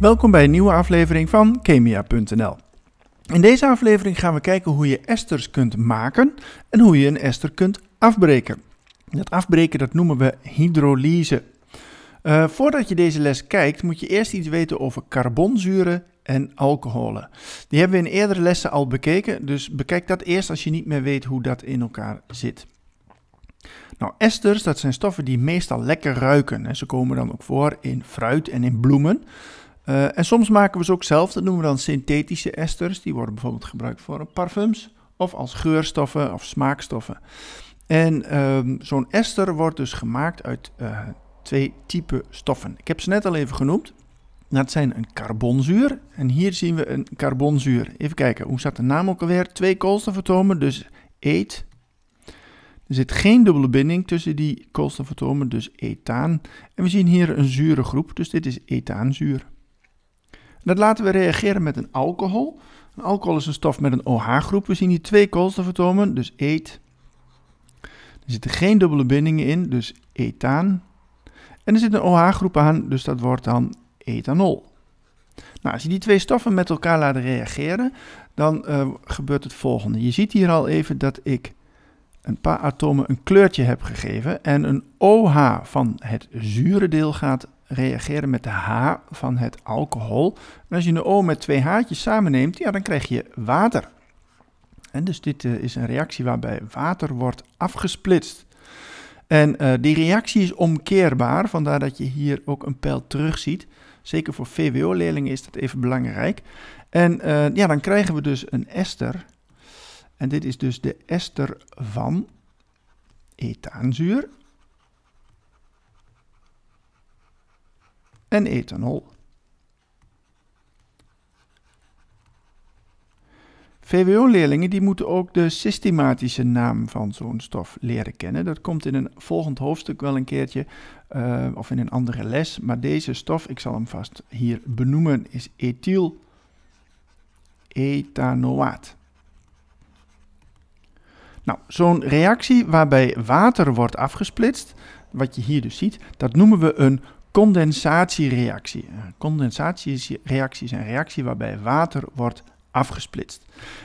Welkom bij een nieuwe aflevering van Chemia.nl. In deze aflevering gaan we kijken hoe je esters kunt maken en hoe je een ester kunt afbreken. Dat afbreken dat noemen we hydrolyse. Eh, voordat je deze les kijkt, moet je eerst iets weten over carbonzuren en alcoholen. Die hebben we in eerdere lessen al bekeken, dus bekijk dat eerst als je niet meer weet hoe dat in elkaar zit. Nou, esters, dat zijn stoffen die meestal lekker ruiken. En ze komen dan ook voor in fruit en in bloemen. Eh, en soms maken we ze ook zelf, dat noemen we dan synthetische esters. Die worden bijvoorbeeld gebruikt voor parfums of als geurstoffen of smaakstoffen. En ehm, zo'n ester wordt dus gemaakt uit eh, twee typen stoffen. Ik heb ze net al even genoemd. Dat nou, zijn een carbonzuur. En hier zien we een carbonzuur. Even kijken, hoe staat de naam ook alweer? Twee koolstofatomen, dus eet. Er zit geen dubbele binding tussen die koolstofatomen, dus ethaan. En we zien hier een zure groep, dus dit is ethaanzuur. Dat laten we reageren met een alcohol. Een alcohol is een stof met een OH-groep. We zien hier twee koolstofatomen, dus eet. Er zitten geen dubbele bindingen in, dus ethaan. En er zit een OH-groep aan, dus dat wordt dan ethanol. Nou, als je die twee stoffen met elkaar laat reageren, dan eh, gebeurt het volgende. Je ziet hier al even dat ik een paar atomen een kleurtje heb gegeven en een OH van het zure deel gaat reageren met de H van het alcohol. En als je een O met twee haartjes samenneemt, ja, dan krijg je water. En dus dit eh, is een reactie waarbij water wordt afgesplitst. En eh, die reactie is omkeerbaar, vandaar dat je hier ook een pijl terug ziet. Zeker voor VWO-leerlingen is dat even belangrijk. En eh, ja, dan krijgen we dus een ester. En dit is dus de ester van ethaanzuur. en ethanol. VWO-leerlingen die moeten ook de systematische naam van zo'n stof leren kennen. Dat komt in een volgend hoofdstuk wel een keertje eh, of in een andere les. Maar deze stof, ik zal hem vast hier benoemen, is ethyl ethanoaat. Nou, zo'n reactie waarbij water wordt afgesplitst, wat je hier dus ziet, dat noemen we een condensatiereactie. Een eh, condensatiereactie is een reactie waarbij water wordt afgesplitst.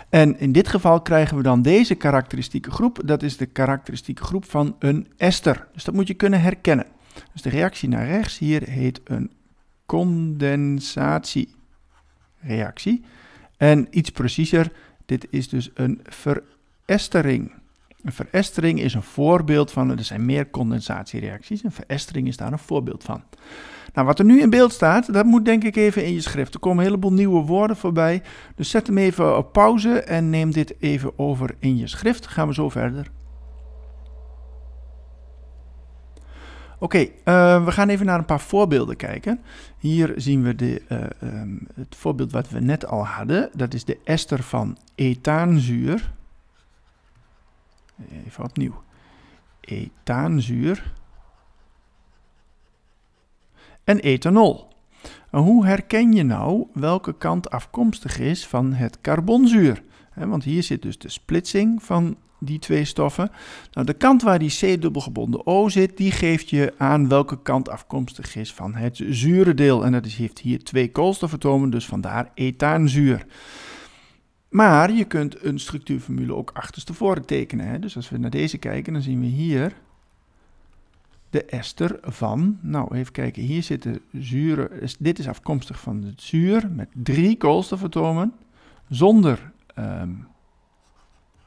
En in dit geval krijgen we dan deze karakteristieke groep. Dat is de karakteristieke groep van een ester. Dus dat moet je kunnen herkennen. Dus de reactie naar rechts hier heet een condensatiereactie. En iets preciezer, dit is dus een verestering. Een verestering is een voorbeeld van, er zijn meer condensatiereacties, en verestering is daar een voorbeeld van. Nou, wat er nu in beeld staat, dat moet denk ik even in je schrift. Er komen een heleboel nieuwe woorden voorbij, dus zet hem even op pauze en neem dit even over in je schrift. Gaan we zo verder. Oké, eh, we gaan even naar een paar voorbeelden kijken. Hier zien we de, eh, ehm, het voorbeeld wat we net al hadden. Dat is de ester van ethaanzuur. Eh, even opnieuw. Ethaanzuur. En ethanol. En hoe herken je nou welke kant afkomstig is van het carbonzuur? Want hier zit dus de splitsing van die twee stoffen. Nou, de kant waar die C-dubbelgebonden O zit, die geeft je aan welke kant afkomstig is van het zure deel. En dat heeft hier twee koolstofatomen, dus vandaar ethaanzuur. Maar je kunt een structuurformule ook achterstevoren tekenen. Hè? Dus als we naar deze kijken, dan zien we hier de ester van... Nou, even kijken. Hier zitten zuren... Dit is afkomstig van het zuur met drie koolstofatomen zonder ehm,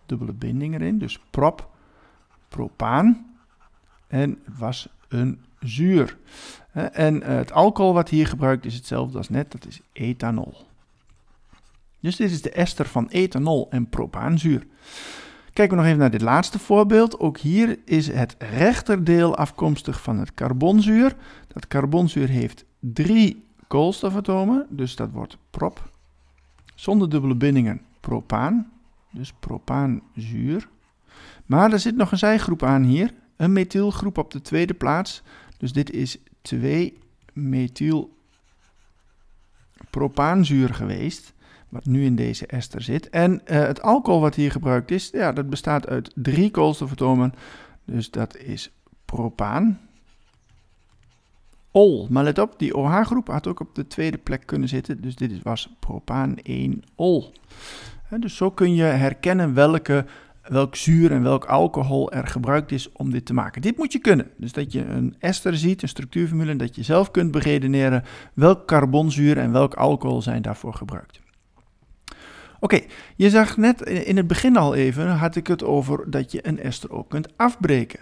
dubbele binding erin. Dus prop, propaan. En het was een zuur. En eh, het alcohol wat hier gebruikt is hetzelfde als net. Dat is ethanol. Dus dit is de ester van ethanol en propaanzuur. Kijken we nog even naar dit laatste voorbeeld. Ook hier is het rechterdeel afkomstig van het carbonzuur. Dat carbonzuur heeft drie koolstofatomen, dus dat wordt prop. Zonder dubbele bindingen propaan, dus propaanzuur. Maar er zit nog een zijgroep aan hier, een methylgroep op de tweede plaats. Dus dit is 2-methylpropaanzuur geweest wat nu in deze ester zit. En eh, het alcohol wat hier gebruikt is, ja, dat bestaat uit drie koolstofatomen. Dus dat is propaan. Ol, maar let op, die OH-groep had ook op de tweede plek kunnen zitten. Dus dit was propaan 1-ol. Dus zo kun je herkennen welke, welk zuur en welk alcohol er gebruikt is om dit te maken. Dit moet je kunnen. Dus dat je een ester ziet, een structuurformule, en dat je zelf kunt beredeneren welk carbonzuur en welk alcohol zijn daarvoor gebruikt. Oké, je zag net in het begin al even, had ik het over dat je een ester ook kunt afbreken.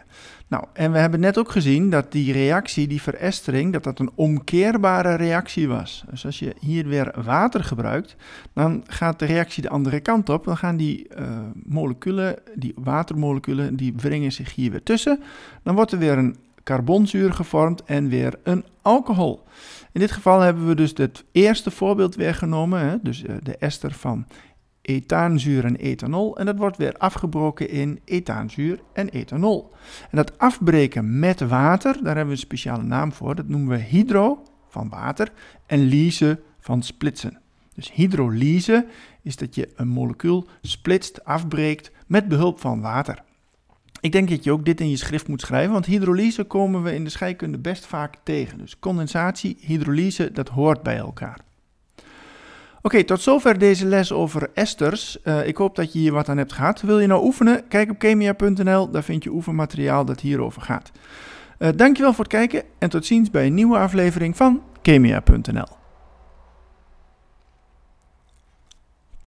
Nou, en we hebben net ook gezien dat die reactie, die verestering, dat dat een omkeerbare reactie was. Dus als je hier weer water gebruikt, dan gaat de reactie de andere kant op. Dan gaan die eh, moleculen, die watermoleculen, die wringen zich hier weer tussen. Dan wordt er weer een carbonzuur gevormd en weer een alcohol. In dit geval hebben we dus het eerste voorbeeld weggenomen, hè, dus eh, de ester van ethaanzuur en ethanol. En dat wordt weer afgebroken in ethaanzuur en ethanol. En dat afbreken met water, daar hebben we een speciale naam voor. Dat noemen we hydro, van water, en lyse, van splitsen. Dus hydrolyse is dat je een molecuul splitst, afbreekt met behulp van water. Ik denk dat je ook dit in je schrift moet schrijven, want hydrolyse komen we in de scheikunde best vaak tegen. Dus condensatie, hydrolyse, dat hoort bij elkaar. Oké, tot zover deze les over esters. Eh, ik hoop dat je hier wat aan hebt gehad. Wil je nou oefenen? Kijk op chemia.nl, daar vind je oefenmateriaal dat hierover gaat. Uh, dankjewel voor het kijken en tot ziens bij een nieuwe aflevering van chemia.nl.